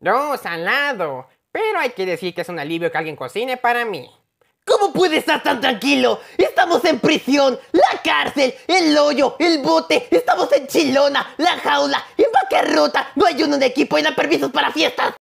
No, salado. Pero hay que decir que es un alivio que alguien cocine para mí. ¿Cómo puede estar tan tranquilo? Estamos en prisión, la cárcel, el hoyo, el bote, estamos en Chilona, la jaula, en rota. no hay uno de equipo y no permisos para fiestas.